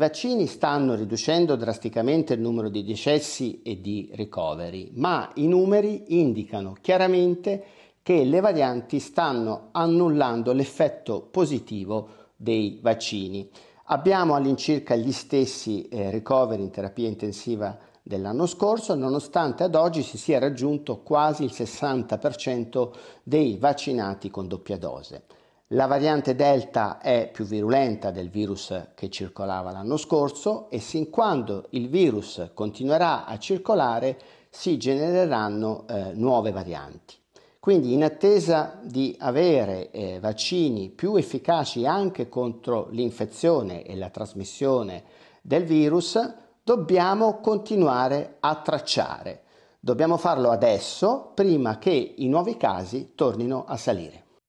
vaccini stanno riducendo drasticamente il numero di decessi e di ricoveri, ma i numeri indicano chiaramente che le varianti stanno annullando l'effetto positivo dei vaccini. Abbiamo all'incirca gli stessi eh, ricoveri in terapia intensiva dell'anno scorso, nonostante ad oggi si sia raggiunto quasi il 60% dei vaccinati con doppia dose. La variante Delta è più virulenta del virus che circolava l'anno scorso e sin quando il virus continuerà a circolare si genereranno eh, nuove varianti. Quindi in attesa di avere eh, vaccini più efficaci anche contro l'infezione e la trasmissione del virus, dobbiamo continuare a tracciare. Dobbiamo farlo adesso, prima che i nuovi casi tornino a salire.